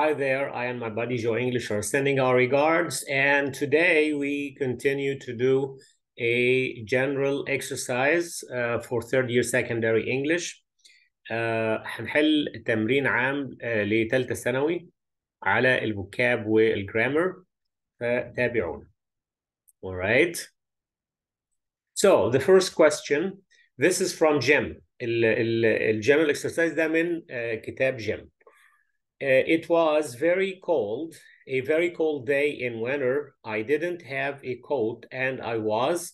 Hi there, I and my buddy Joe English are sending our regards. And today we continue to do a general exercise uh, for third year secondary English. Uh, تمرين عام uh, لثالثة ثانوي على الفوكاب والجرامر فتابعونا. All right. So the first question, this is from Jim. الجنرال exercise ده من uh, كتاب Jim. Uh, it was very cold, a very cold day in winter. I didn't have a coat and I was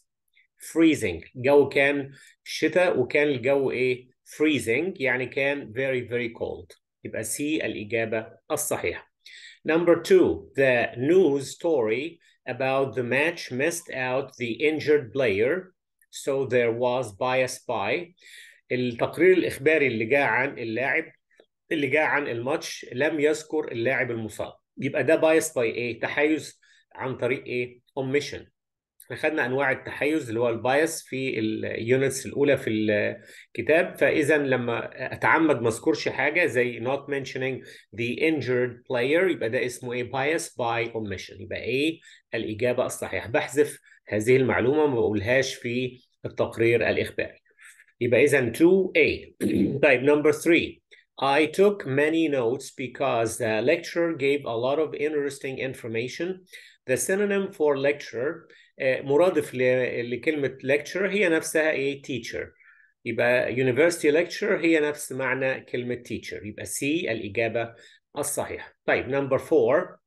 freezing. الجو كان شتاء وكان الجو ايه freezing يعني كان very very cold. يبقى C الإجابة الصحيحة. Number two, the news story about the match missed out the injured player, so there was bias by. التقرير الإخباري اللي جاء عن اللاعب اللي جاء عن الماتش لم يذكر اللاعب المصاب يبقى ده بايس باي ايه تحيز عن طريق ايه اوميشن احنا خدنا انواع التحيز اللي هو البايس في اليونتس الاولى في الكتاب فاذا لما اتعمد ما اذكرش حاجه زي not mentioning the injured player يبقى ده اسمه ايه بايس باي اوميشن يبقى ايه الاجابه الصحيحه بحذف هذه المعلومه ما بقولهاش في التقرير الاخباري يبقى اذا 2A طيب نمبر 3 I took many notes because the lecturer gave a lot of interesting information. The synonym for lecturer مرادف eh, لكلمة lecturer هي نفسها a teacher يبقى university lecturer هي نفس معنى كلمة teacher يبقى C الإجابة الصحيحة طيب number four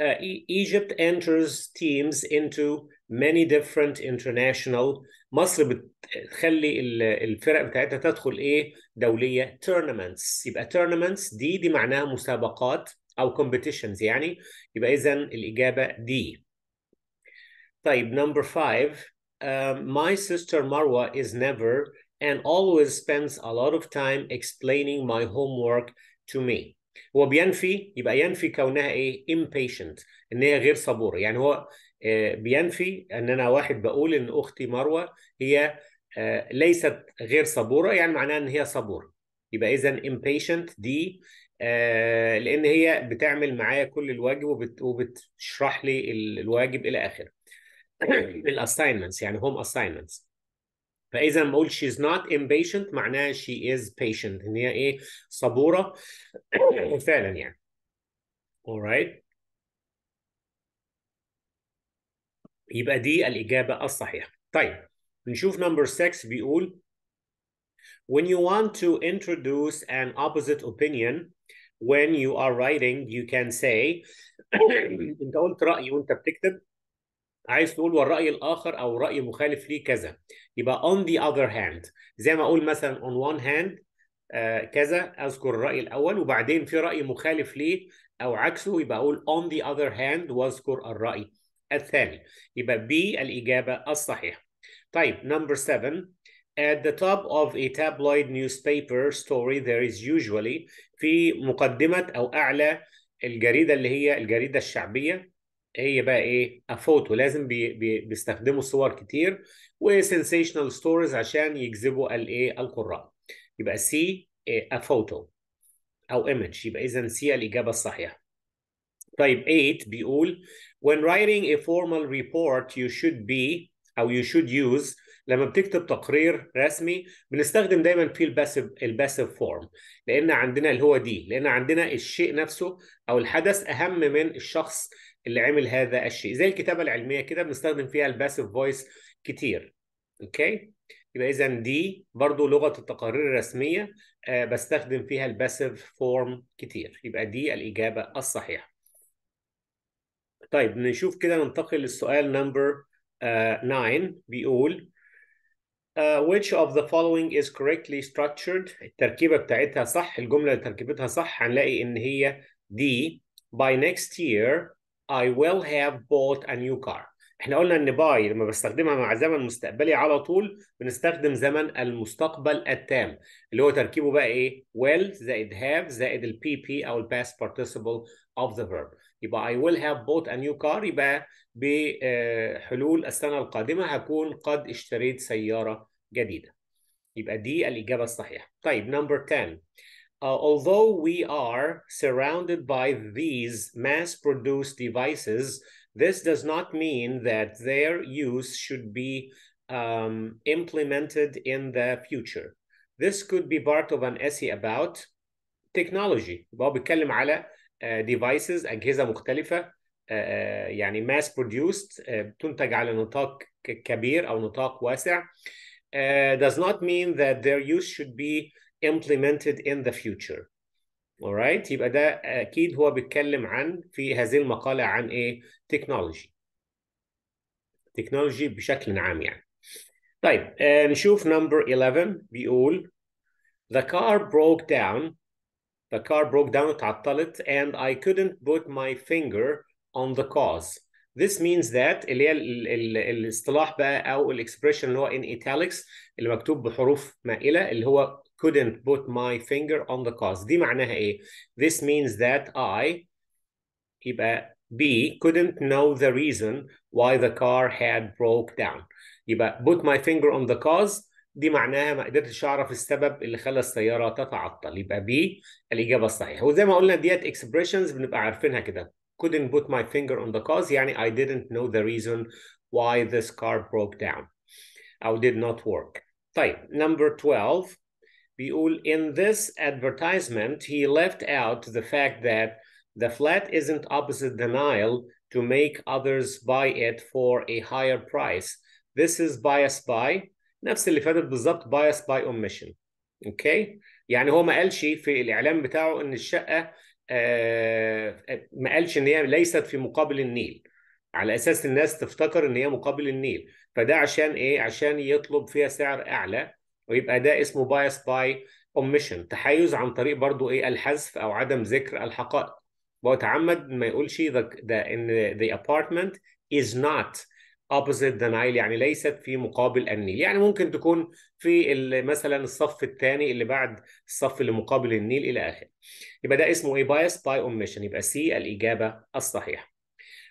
uh, e Egypt enters teams into many different international مصر بتخلي الفرق بتاعتها تدخل ايه دوليه tournaments يبقى tournaments دي دي معناها مسابقات او competitions يعني يبقى اذا الاجابه دي طيب number five uh, my sister Marwa is never and always spends a lot of time explaining my homework to me هو بينفي يبقى ينفي كونها ايه impatient ان هي غير صبوره يعني هو آه، بينفي ان انا واحد بقول ان اختي مروه هي آه، ليست غير صبوره يعني معناها ان هي صبوره يبقى اذا impatient دي آه، لان هي بتعمل معايا كل الواجب وبتشرح لي الواجب الى اخره الاساينمنتس يعني هوم اساينمنتس فاذا ما اقول she's not impatient معناها she is patient ان هي ايه صبوره فعلا يعني alright يبقى دي الاجابه الصحيحه طيب نشوف نمبر 6 بيقول When you want to introduce an opposite opinion when you are writing you can say انت قلت رأي وانت بتكتب عايز تقول والرأي الآخر أو رأي مخالف ليه كذا يبقى on the other hand زي ما اقول مثلا on one hand آه كذا اذكر الراي الاول وبعدين في راي مخالف ليه او عكسه يبقى اقول on the other hand واذكر الراي الثاني يبقى B الاجابه الصحيحه طيب number 7 At the top of a tabloid newspaper story there is usually في مقدمة أو أعلى الجريدة اللي هي الجريدة الشعبية هي بقى ايه افوتو آه، لازم بي بي بيستخدموا صور كتير وسنسيشنال ستوريز عشان يجذبوا الايه القراء يبقى سي افوتو إيه؟ او ايمج يبقى اذا سي الاجابه الصحيحه طيب 8 بيقول when writing a formal report you should be او you should use لما بتكتب تقرير رسمي بنستخدم دايما فيه الباسيف الباسيف فورم لان عندنا اللي هو دي لان عندنا الشيء نفسه او الحدث اهم من الشخص اللي عمل هذا الشيء زي الكتابه العلميه كده بنستخدم فيها الباسيف فويس كتير اوكي يبقى اذا دي برضو لغه التقارير الرسميه آه بستخدم فيها الباسيف فورم كتير يبقى دي الاجابه الصحيحه طيب نشوف كده ننتقل للسؤال نمبر 9 آه، بيقول uh, which of the following is correctly structured التركيبة بتاعتها صح الجملة اللي تركيبتها صح هنلاقي إن هي دي by next year I will have bought a new car احنا قلنا ان باي لما بستخدمها مع زمن مستقبلي على طول بنستخدم زمن المستقبل التام اللي هو تركيبه بقى ايه will زائد have زائد ال PP او ال past participle of the verb يبقى I will have bought a new car يبقى بحلول السنة القادمة هكون قد اشتريت سيارة جديدة يبقى دي الإجابة الصحيحة طيب نمبر 10 uh, although we are surrounded by these mass produced devices, this does not mean that their use should be um, implemented in the future. This could be part of an essay about technology. Uh, devices uh, uh, يعني mass produced بتنتج على نطاق كبير أو نطاق واسع. does not mean that their use should be implemented in the future alright يبقى ده اكيد هو بيتكلم عن في هذه المقاله عن ايه تكنولوجي تكنولوجي بشكل عام يعني طيب آه نشوف نمبر 11 بيقول the car broke down the car broke down اتعطلت and I couldn't put my finger on the cause This means that اللي هي الاصطلاح بقى او الاكسبريشن اللي هو in italics اللي مكتوب بحروف مائله اللي هو couldn't put my finger on the cause دي معناها ايه this means that I يبقى B couldn't know the reason why the car had broke down يبقى put my finger on the cause دي معناها ما قدرتش اعرف السبب اللي خلى السياره تتعطل يبقى بي الاجابه الصحيحه وزي ما قلنا ديت اكسبريشنز بنبقى عارفينها كده couldn't put my finger on the cause يعني I didn't know the reason why this car broke down أو did not work. طيب number 12 بيقول in this advertisement he left out the fact that the flat isn't opposite the Nile to make others buy it for a higher price. This is bias by نفس اللي فاتت بالظبط bias by omission. اوكي؟ يعني هو ما قالش في الاعلام بتاعه ان الشقه آه ما قالش ان هي ليست في مقابل النيل. على اساس الناس تفتكر ان هي مقابل النيل، فده عشان ايه؟ عشان يطلب فيها سعر اعلى ويبقى ده اسمه بايس باي اوميشن تحيز عن طريق برضو ايه الحذف او عدم ذكر الحقائق وتعمد ما يقولش ذا ان the apartment is not opposite the Nile يعني ليست في مقابل النيل يعني ممكن تكون في مثلا الصف الثاني اللي بعد الصف اللي مقابل النيل الى اخره يبقى ده اسمه ايه bias by omission يبقى سي الاجابه الصحيحه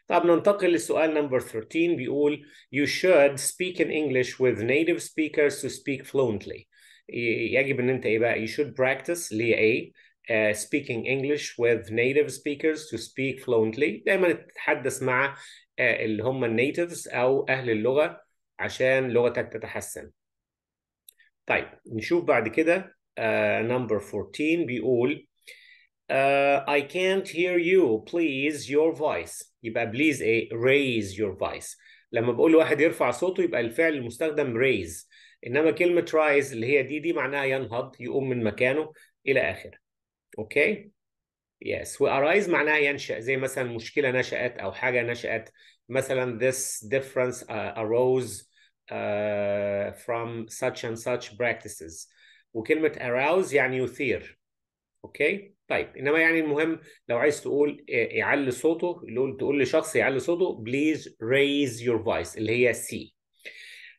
طب ننتقل للسؤال نمبر 13 بيقول you should speak in English with native speakers to speak fluently يجب ان انت ايه بقى you should practice ليه ايه Uh, speaking English with native speakers to speak fluently دايما تتحدث مع uh, اللي هم natives او اهل اللغه عشان لغتك تتحسن طيب نشوف بعد كده uh, number 14 بيقول Uh, I can't hear you. Please your voice. يبقى please ايه؟ raise your voice. لما بقول لواحد يرفع صوته يبقى الفعل المستخدم raise. انما كلمة rise اللي هي دي دي معناها ينهض، يقوم من مكانه الى اخره. اوكي؟ Yes, وarise معناها ينشأ زي مثلا مشكلة نشأت أو حاجة نشأت مثلا this difference uh, arose uh, from such and such practices وكلمة arouse يعني يثير أوكي okay? طيب انما يعني المهم لو عايز تقول يعلي صوته اللي تقول لشخص يعلي صوته بليز raise your voice اللي هي سي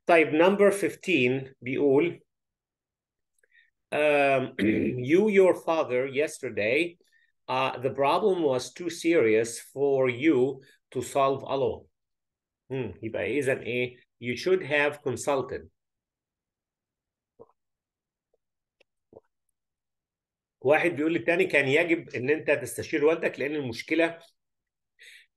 طيب نمبر 15 بيقول um, you your father yesterday uh, the problem was too serious for you to solve alone hmm, يبقى اذا ايه you should have consulted واحد بيقول للتاني كان يجب ان انت تستشير والدك لان المشكله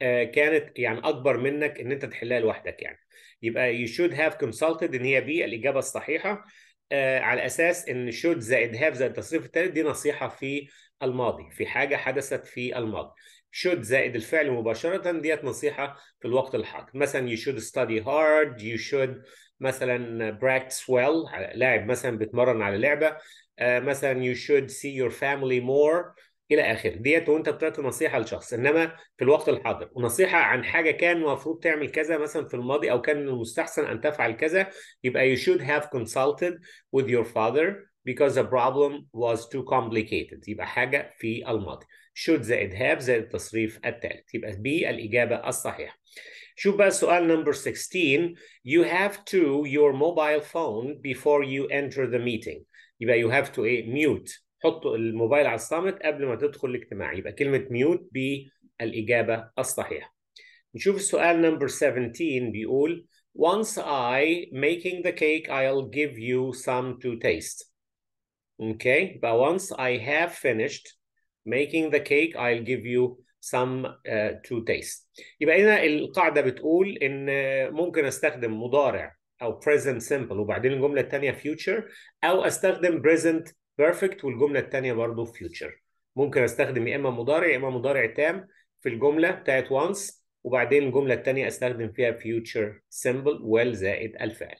آه، كانت يعني اكبر منك ان انت تحلها لوحدك يعني يبقى you should have consulted ان هي بي الاجابه الصحيحه آه، على اساس ان should زائد have زائد التصريف الثالث دي نصيحه في الماضي في حاجه حدثت في الماضي should زائد الفعل مباشره ديت نصيحه في الوقت الحاضر مثلا you should study hard you should مثلا practice well لاعب مثلا بتمرن على لعبه آه، مثلا you should see your family more الى اخره ديت وانت بتعطي نصيحه لشخص انما في الوقت الحاضر ونصيحه عن حاجه كان المفروض تعمل كذا مثلا في الماضي او كان المستحسن ان تفعل كذا يبقى you should have consulted with your father because the problem was too complicated يبقى حاجه في الماضي should زائد have زائد التصريف الثالث يبقى بي الاجابه الصحيحه شوف بقى السؤال نمبر 16 you have to your mobile phone before you enter the meeting يبقى يو هاف تو ايه ميوت حطوا الموبايل على الصامت قبل ما تدخل الاجتماع يبقى كلمه ميوت بالاجابه الصحيحه نشوف السؤال نمبر 17 بيقول once I making the cake I'll give you some to taste Okay, but once I have finished making the cake, I'll give you some uh, to taste. يبقى هنا القاعدة بتقول إن ممكن أستخدم مضارع او present simple وبعدين الجمله الثانيه future او استخدم present perfect والجمله الثانيه برضه future ممكن استخدم يا اما مضارع يا اما مضارع تام في الجمله بتاعت once وبعدين الجمله الثانيه استخدم فيها future simple well زائد الفعل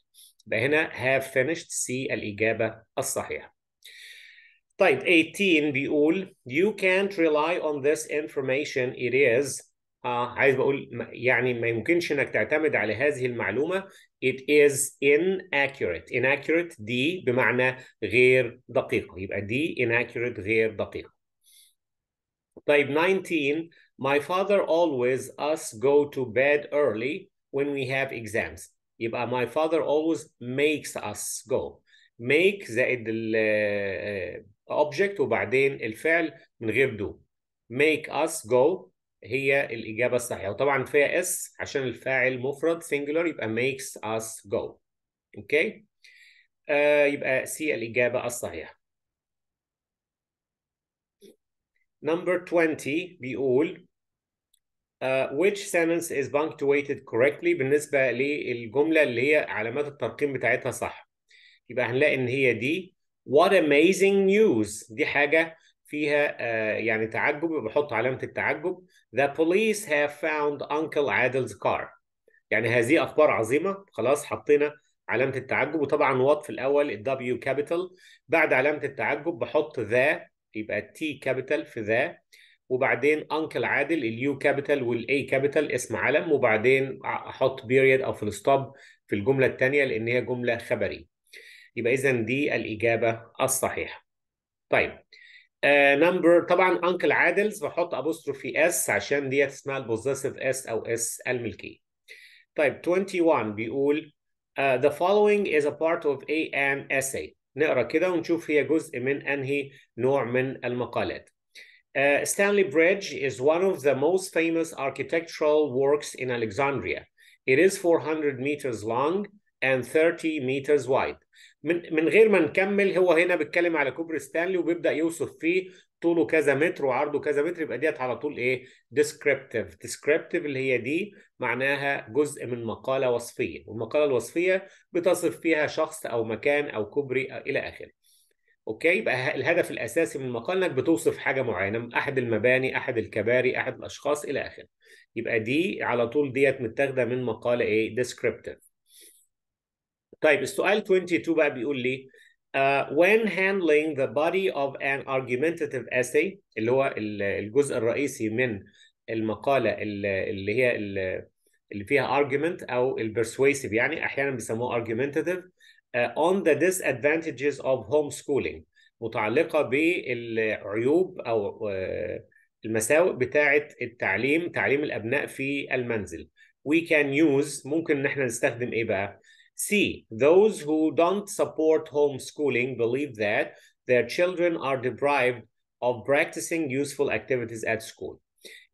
يبقى هنا have finished سي الاجابه الصحيحه طيب 18 بيقول you can't rely on this information it is اه عايز بقول يعني ما يمكنش انك تعتمد على هذه المعلومه it is inaccurate inaccurate دي بمعنى غير دقيقه يبقى دي inaccurate غير دقيقه طيب 19 my father always us go to bed early when we have exams يبقى my father always makes us go make زائد ال object وبعدين الفعل من غير do make us go هي الإجابة الصحيحة وطبعا فيها اس عشان الفاعل مفرد سنجلر يبقى makes us go اوكي آه يبقى سي الإجابة الصحيحة Number 20 بيقول Uh, which sentence is punctuated correctly بالنسبة للجملة اللي هي علامات الترقيم بتاعتها صح يبقى هنلاقي ان هي دي what amazing news دي حاجة فيها آه، يعني تعجب بحط علامه التعجب The police have found Uncle Adel's car يعني هذه اخبار عظيمه خلاص حطينا علامه التعجب وطبعا وات في الاول الدبليو كابيتال بعد علامه التعجب بحط ذا يبقى تي كابيتال في ذا وبعدين انكل عادل اليو كابيتال والاي كابيتال اسم علم وبعدين احط بيريد او فل ستوب في الجمله الثانيه لان هي جمله خبريه يبقى اذا دي الاجابه الصحيحه طيب نمبر طبعا انكل عادلز بحط ابوستروفي اس عشان ديت اسمها البوزيسيف اس او اس الملكي طيب 21 بيقول uh, the following is a part of a an essay. نقرا كده ونشوف هي جزء من انهي نوع من المقالات. Uh, Stanley Bridge is one of the most famous architectural works in Alexandria. It is 400 meters long and 30 meters wide. من من غير ما نكمل هو هنا بيتكلم على كوبري ستانلي وبيبدا يوصف فيه طوله كذا متر وعرضه كذا متر يبقى ديت على طول ايه ديسكريبتيف ديسكريبتيف اللي هي دي معناها جزء من مقاله وصفيه والمقاله الوصفيه بتصف فيها شخص او مكان او كوبري الى اخره اوكي يبقى الهدف الاساسي من المقال انك بتوصف حاجه معينه احد المباني احد الكباري احد الاشخاص الى اخره يبقى دي على طول ديت متاخده من مقاله ايه ديسكريبتيف طيب السؤال 22 بقى بيقول لي uh, آه، when handling the body of an argumentative essay اللي هو الجزء الرئيسي من المقالة اللي هي اللي فيها argument أو ال persuasive يعني أحيانا بيسموه argumentative uh, on the disadvantages of homeschooling متعلقة بالعيوب أو آه، المساوئ بتاعة التعليم تعليم الأبناء في المنزل we can use ممكن إن احنا نستخدم إيه بقى؟ C. Those who don't support homeschooling believe that their children are deprived of practicing useful activities at school.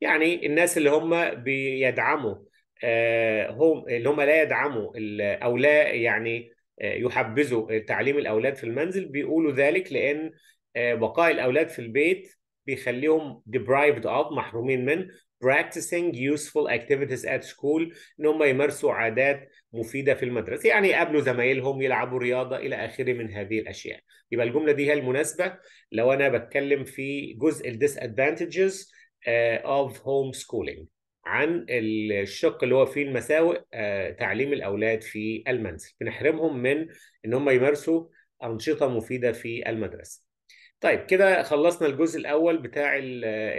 يعني الناس اللي هم بيدعموا آه، هم اللي هم لا يدعموا او لا يعني آه، يحبذوا تعليم الاولاد في المنزل بيقولوا ذلك لان آه، بقاء الاولاد في البيت بيخليهم deprived of محرومين من practicing useful activities at school ان هم يمارسوا عادات مفيده في المدرسه يعني يقابلوا زمايلهم يلعبوا رياضه الى اخره من هذه الاشياء يبقى الجمله دي هي المناسبه لو انا بتكلم في جزء disadvantages آه، of سكولينج عن الشق اللي هو فيه المساوئ آه، تعليم الاولاد في المنزل بنحرمهم من ان هم يمارسوا انشطه مفيده في المدرسه طيب كده خلصنا الجزء الاول بتاع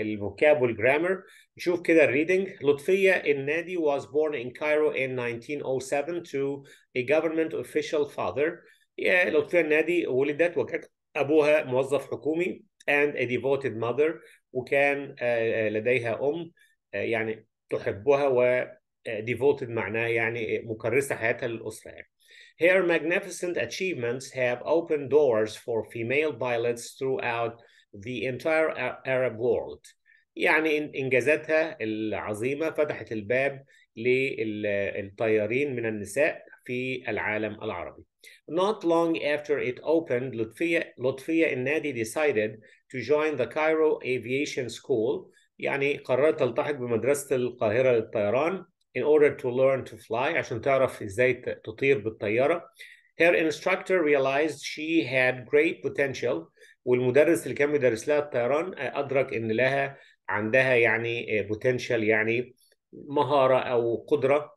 الفوكاب آه، والجرامر نشوف كده الريدنج لطفيه النادي was born in Cairo in 1907 to a government official father لطفيه النادي ولدت وكان ابوها موظف حكومي and a devoted mother وكان آه، آه، لديها ام يعني تحبها و devoted معناه يعني مكرسة حياتها للأسرة يعني. Her magnificent achievements have opened doors for female pilots throughout the entire Arab world. يعني إنجازاتها العظيمة فتحت الباب للطيارين من النساء في العالم العربي. Not long after it opened, Lutfia, Lutfia Innadi decided to join the Cairo Aviation School يعني قررت تلتحق بمدرسة القاهرة للطيران in order to learn to fly عشان تعرف ازاي تطير بالطياره her instructor realized she had great potential والمدرس اللي كان بيدرس لها الطيران ادرك ان لها عندها يعني potential يعني مهاره او قدره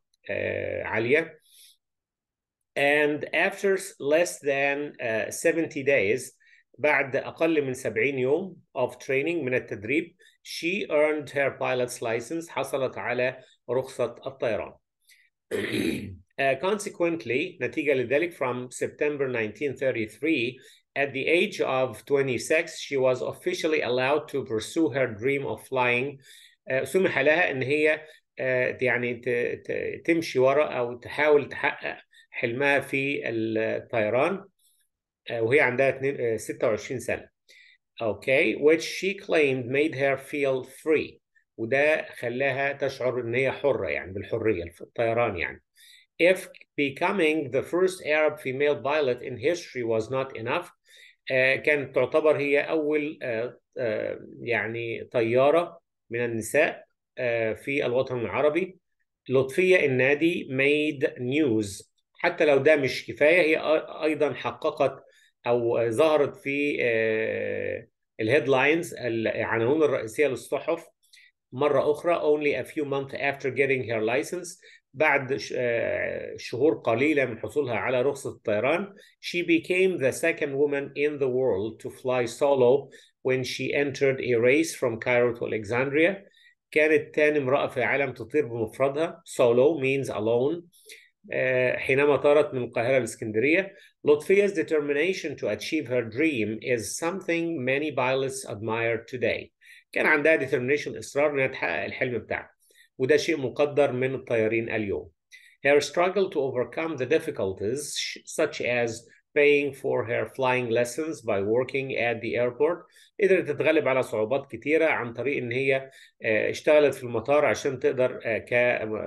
عاليه and after less than 70 days بعد اقل من 70 يوم of training من التدريب she earned her pilot's license حصلت على رخصة الطيران. Uh, consequently, نتيجة لذلك, from September 1933, at the age of 26, she was officially allowed to pursue her dream of flying. Uh, سمح لها إن هي uh, يعني ت, ت, تمشي ورا أو تحاول تحقق حلمها في الطيران uh, وهي عندها 26 uh, سنة. Okay, which she claimed made her feel free. وده خلاها تشعر ان هي حره يعني بالحريه في الطيران يعني if becoming the first Arab female pilot in history was not enough uh, كانت تعتبر هي أول uh, uh, يعني طيارة من النساء في الوطن العربي لطفية النادي ميد نيوز حتى لو ده مش كفاية هي أيضا حققت أو ظهرت في الهيدلاينز العناوين الرئيسية للصحف مرة أخرى only a few months after getting her license بعد شهور قليلة من حصولها على رخصة الطيران she became the second woman in the world to fly solo when she entered a race from Cairo to Alexandria كانت تاني امرأة في العالم تطير بمفردها solo means alone حينما طارت من القاهرة الإسكندرية Lotfia's determination to achieve her dream is something many pilots admire today كان عندها ديترمينيشن اصرار انها تحقق الحلم بتاعها وده شيء مقدر من الطيارين اليوم her struggle to overcome the difficulties such as paying for her flying lessons by working at the airport قدرت تتغلب على صعوبات كتيرة عن طريق ان هي آه، اشتغلت في المطار عشان تقدر آه، ك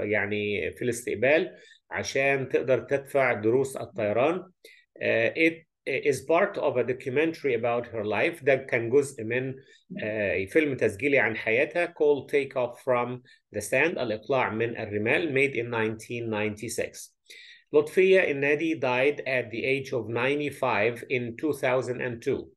يعني في الاستقبال عشان تقدر تدفع دروس الطيران آه، it is part of a documentary about her life that ده كان جزء من فيلم تسجيلي عن حياتها called Take Off From the Sand الإقلاع من الرمال made in 1996 لطفية النادي died at the age of 95 in 2002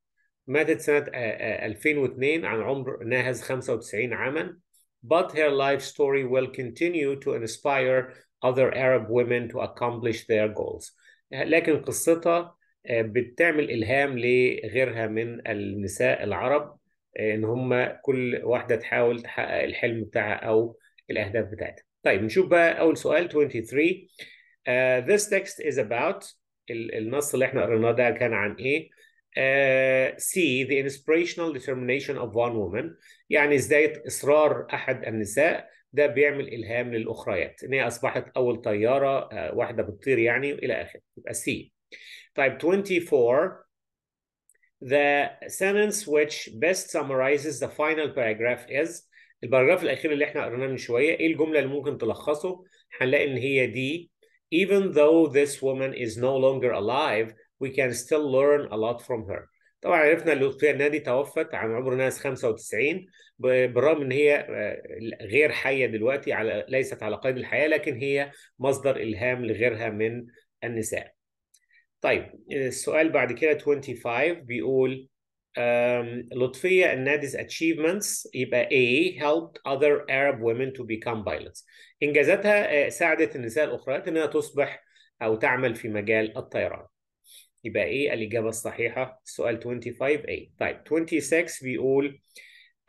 ماتت سنة 2002 عن عمر ناهز 95 عاما but her life story will continue to inspire other Arab women to accomplish their goals لكن قصتها آه، بتعمل إلهام لغيرها من النساء العرب آه، إن هم كل واحدة تحاول تحقق الحلم بتاعها أو الأهداف بتاعتها. طيب نشوف بقى أول سؤال 23 Uh, آه، this text is about النص اللي احنا قريناه ده كان عن ايه؟ Uh, see the inspirational determination of one woman يعني ازاي اصرار احد النساء ده بيعمل الهام للاخريات ان هي اصبحت اول طياره واحده بتطير يعني والى اخره يبقى see Type 24, the sentence which best summarizes the final paragraph is الباراجراف الاخير اللي احنا قريناه من شويه ايه الجمله اللي ممكن تلخصه هنلاقي ان هي دي even though this woman is no longer alive we can still learn a lot from her طبعا عرفنا لطفية نادي توفت عن عمر ناس 95 بالرغم ان هي آه، غير حيه دلوقتي على ليست على قيد الحياه لكن هي مصدر الهام لغيرها من النساء طيب آه، السؤال بعد كده 25 بيقول um, لطفية and Nadi's achievements يبقى A helped other Arab women to become pilots إنجازاتها آه، ساعدت النساء الأخرى أنها تصبح أو تعمل في مجال الطيران يبقى إيه الإجابة الصحيحة السؤال 25 A طيب 26 بيقول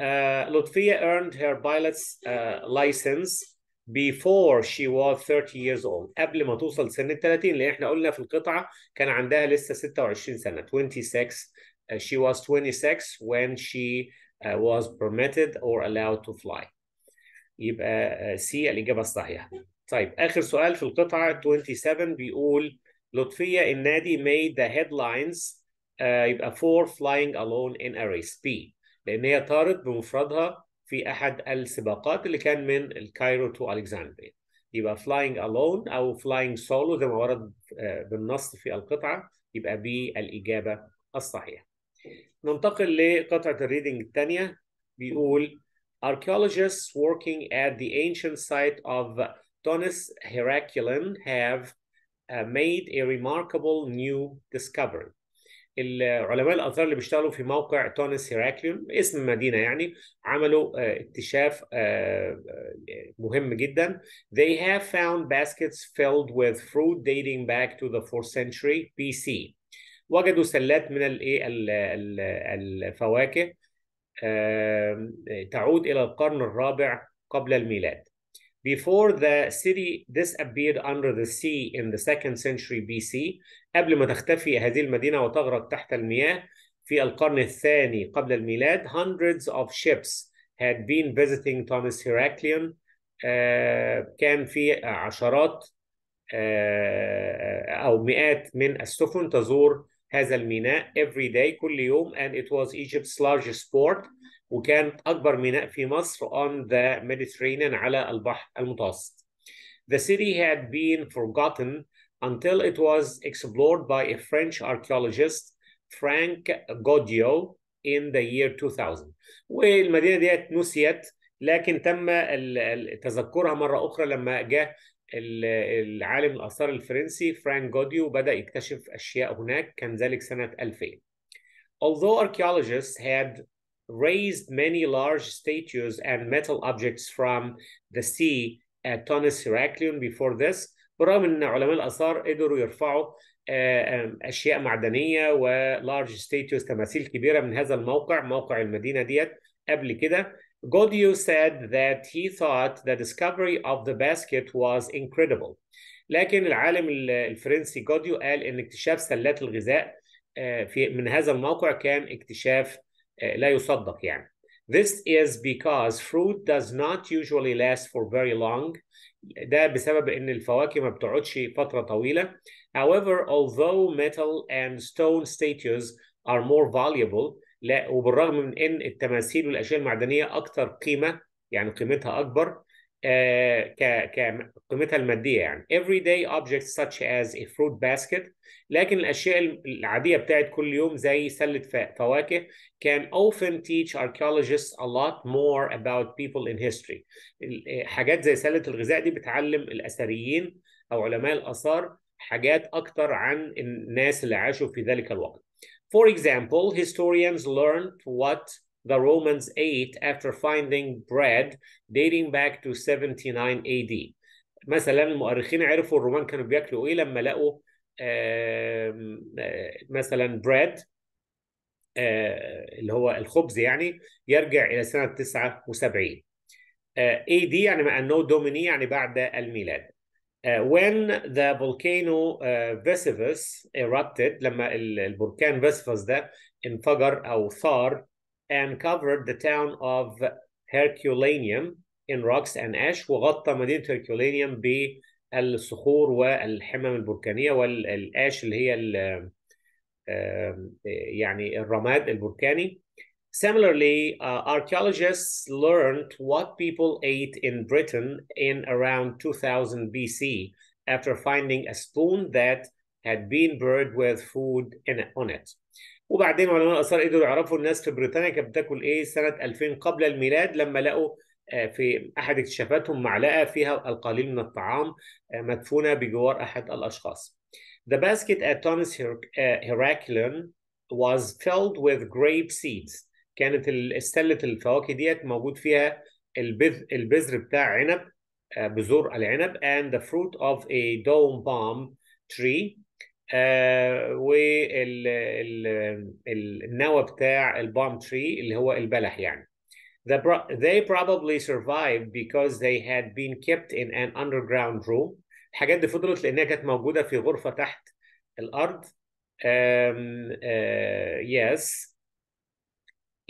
uh, لطفية earned her pilot's uh, license before she was 30 years old قبل ما توصل سن ال 30 لان احنا قلنا في القطعه كان عندها لسه 26 سنه 26 uh, she was 26 when she uh, was permitted or allowed to fly يبقى سي الاجابه الصحيحه طيب اخر سؤال في القطعه 27 بيقول لطفيه النادي made the headlines uh, يبقى for flying alone in a race B لان هي طارت بمفردها في احد السباقات اللي كان من الكايرو تو الكسندريا يبقى فلاينج الون او فلاينج سولو زي ما ورد آه، بالنص في القطعه يبقى بي الاجابه الصحيحه ننتقل لقطعه الريدنج الثانيه بيقول archaeologists working at the ancient site of Tonis Heraclean have uh, made a remarkable new discovery العلماء الاثار اللي بيشتغلوا في موقع تونس هيراكليون اسم مدينه يعني عملوا آه، اكتشاف آه، آه، مهم جدا they have found baskets filled with fruit dating back to the 4th century BC وجدوا سلات من الايه الفواكه تعود الى القرن الرابع قبل الميلاد before the city disappeared under the sea in the second century BC قبل ما تختفي هذه المدينة وتغرق تحت المياه في القرن الثاني قبل الميلاد hundreds of ships had been visiting Thomas Heraclian uh, كان في عشرات uh, أو مئات من السفن تزور هذا الميناء every day كل يوم and it was Egypt's largest port وكان أكبر ميناء في مصر on the Mediterranean على البحر المتوسط. The city had been forgotten until it was explored by a French archaeologist Frank Godio in the year 2000 والمدينة ديت نسيت لكن تم تذكرها مرة أخرى لما جاء العالم الآثار الفرنسي فرانك جوديو بدأ يكتشف أشياء هناك كان ذلك سنة 2000 Although archaeologists had raised many large statues and metal objects from the sea at Tunis Heraklion before this بالرغم ان علماء الاثار قدروا يرفعوا اشياء معدنيه ولارج ستيتوس تماثيل كبيره من هذا الموقع موقع المدينه ديت قبل كده Gaudio said that he thought the discovery of the basket was incredible لكن العالم الفرنسي جوديو قال ان اكتشاف سلات الغذاء في من هذا الموقع كان اكتشاف آه، لا يصدق يعني This is because fruit does not usually last for very long. ده بسبب إن الفواكه ما بتقعدش فترة طويلة. However, although metal and stone statues are more valuable, لا وبالرغم من إن التماثيل والأشياء المعدنية أكثر قيمة يعني قيمتها أكبر كقيمتها الماديه يعني everyday objects such as a fruit basket لكن الاشياء العاديه بتاعت كل يوم زي سله فواكه can often teach archaeologists a lot more about people in history حاجات زي سله الغذاء دي بتعلم الاثريين او علماء الاثار حاجات اكتر عن الناس اللي عاشوا في ذلك الوقت for example historians learned what the Romans ate after finding bread dating back to 79 AD. مثلا المؤرخين عرفوا الرومان كانوا بياكلوا ايه لما لقوا آه، مثلا بريد آه، اللي هو الخبز يعني يرجع الى سنه 79 آه، AD يعني مع النو دوميني يعني بعد الميلاد. when the volcano Vesuvius erupted لما البركان Vesuvius ده انفجر او ثار and covered the town of Herculaneum in rocks and ash وغطى مدينة هيركولانيوم بالصخور والحمم البركانية والآش اللي هي يعني الرماد البركاني Similarly, uh, archaeologists learned what people ate in Britain in around 2000 BC after finding a spoon that had been buried with food in, on it. وبعدين علماء الاثار قدروا يعرفوا الناس في بريطانيا كانت بتاكل ايه سنه 2000 قبل الميلاد لما لقوا آه، في احد اكتشافاتهم معلقه فيها القليل من الطعام آه، مدفونه بجوار احد الاشخاص. The basket at Thomas آه، Heraclian was filled with grape seeds. كانت سله الفواكه ديت موجود فيها البذر البذر بتاع عنب بذور العنب and the fruit of a dome palm tree والنوى بتاع البام تري اللي هو البلح يعني they probably survived because they had been kept in an underground room الحاجات دي فضلت لانها كانت موجوده في غرفه تحت الارض um, uh, yes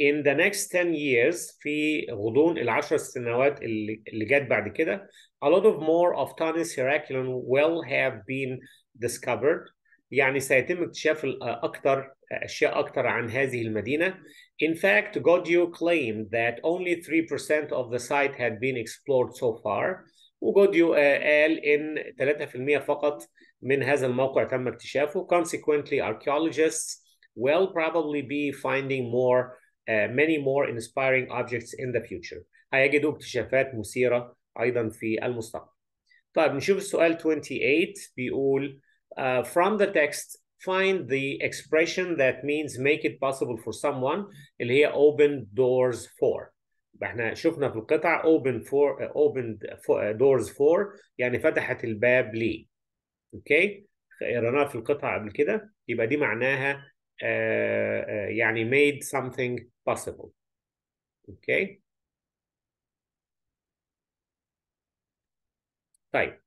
in the next 10 years في غضون العشر سنوات اللي جت بعد كده a lot of more of Tanis Heraclean will have been discovered يعني سيتم اكتشاف أكثر أشياء أكثر عن هذه المدينة. In fact, Godio claimed that only 3% of the site had been explored so far. وجوديو قال إن 3% فقط من هذا الموقع تم اكتشافه. Consequently, archaeologists will probably be finding more uh, many more inspiring objects in the future. هيجدوا اكتشافات مثيرة أيضا في المستقبل. طيب نشوف السؤال 28 بيقول uh, from the text find the expression that means make it possible for someone اللي هي open doors for احنا شفنا في القطع open for uh, for, uh, doors for يعني فتحت الباب لي اوكي okay. قريناها في القطع قبل كده يبقى دي معناها uh, uh يعني made something possible اوكي okay. طيب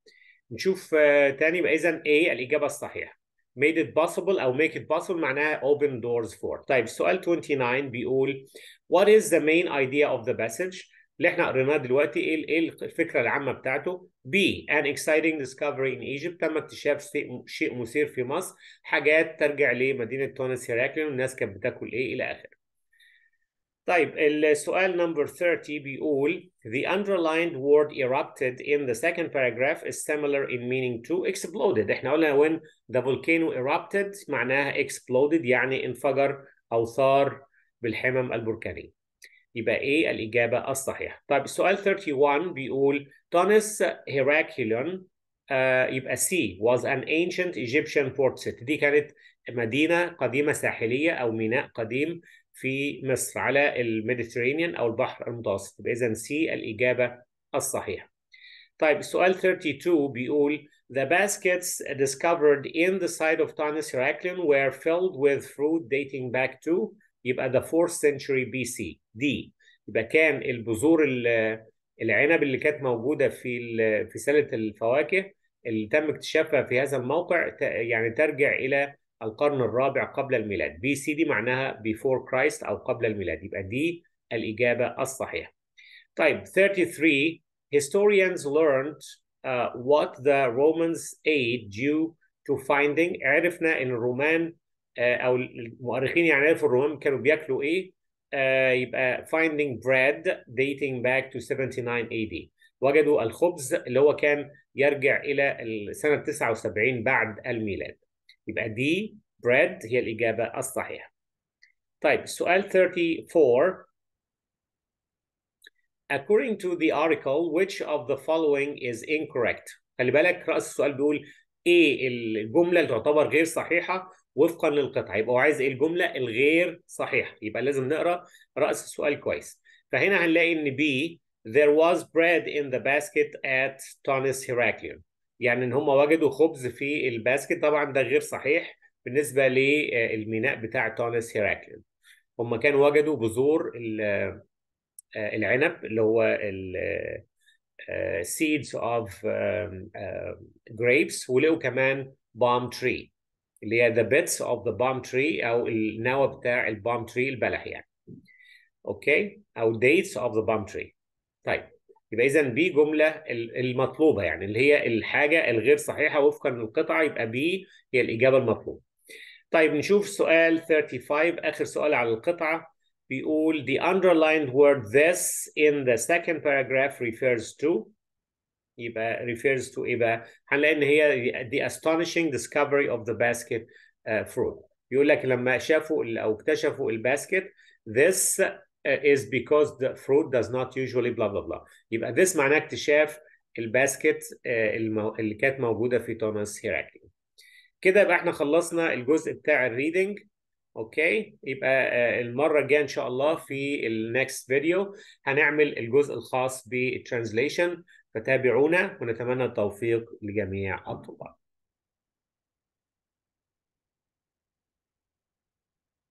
نشوف آه، تاني يبقى اذا A الاجابه الصحيحه made it possible او make it possible معناها open doors for طيب السؤال 29 بيقول what is the main idea of the passage اللي احنا قريناه دلوقتي ايه, إيه الفكره العامه بتاعته B an exciting discovery in Egypt تم اكتشاف شيء مثير في مصر حاجات ترجع لمدينه تونس هيراكليون الناس كانت بتاكل ايه الى اخره طيب السؤال number 30 بيقول The underlined word erupted in the second paragraph is similar in meaning to exploded احنا قلنا when the volcano erupted معناها exploded يعني انفجر أو ثار بالحمم البركانية يبقى إيه الإجابة الصحيحة طيب السؤال 31 بيقول تونس هيراكيلون uh, يبقى C was an ancient Egyptian port city دي كانت مدينة قديمة ساحلية أو ميناء قديم في مصر على الميديترينيان أو البحر المتوسط إذا سي الإجابة الصحيحة طيب سؤال 32 بيقول The baskets discovered in the site of Tanis Heraklion were filled with fruit dating back to يبقى the 4th century BC D يبقى كان البذور العنب اللي كانت موجودة في في سلة الفواكه اللي تم اكتشافها في هذا الموقع يعني ترجع إلى القرن الرابع قبل الميلاد بي سي دي معناها before Christ أو قبل الميلاد يبقى دي الإجابة الصحيحة طيب 33 historians learned uh, what the Romans ate due to finding عرفنا إن الرومان uh, أو المؤرخين يعني عرفوا الرومان كانوا بياكلوا إيه uh, يبقى finding bread dating back to 79 AD وجدوا الخبز اللي هو كان يرجع إلى سنه 79 بعد الميلاد يبقى دي بريد هي الإجابة الصحيحة طيب سؤال 34 According to the article, which of the following is incorrect? خلي بالك رأس السؤال بيقول إيه الجملة اللي تعتبر غير صحيحة وفقا للقطعة يبقى هو عايز إيه الجملة الغير صحيحة يبقى لازم نقرأ رأس السؤال كويس فهنا هنلاقي إن B there was bread in the basket at Tonis Heraklion يعني ان هم وجدوا خبز في الباسكت طبعا ده غير صحيح بالنسبه للميناء آه، بتاع تونس هيراكليس هم كانوا وجدوا بذور آه، آه، العنب اللي هو seeds of grapes ولقوا كمان بام تري اللي هي the bits of the palm tree او النوى بتاع البام تري البلح يعني اوكي او dates of the palm tree طيب يبقى اذا بي جمله المطلوبه يعني اللي هي الحاجه الغير صحيحه وفقا للقطعه يبقى بي هي الاجابه المطلوبه. طيب نشوف سؤال 35 اخر سؤال على القطعه بيقول the underlined word this in the second paragraph refers to يبقى refers to ايه بقى؟ هنلاقي ان هي the astonishing discovery of the basket uh, fruit. يقول لك لما شافوا او اكتشفوا الباسكت this Uh, is because the fruit does not usually blah blah blah يبقى this معناه اكتشاف الباسكت uh, اللي كانت موجوده في توماس هيراكلي كده يبقى احنا خلصنا الجزء بتاع الريدنج اوكي يبقى uh, المره الجايه ان شاء الله في النكست فيديو هنعمل الجزء الخاص بالترانزليشن فتابعونا ونتمنى التوفيق لجميع الطلاب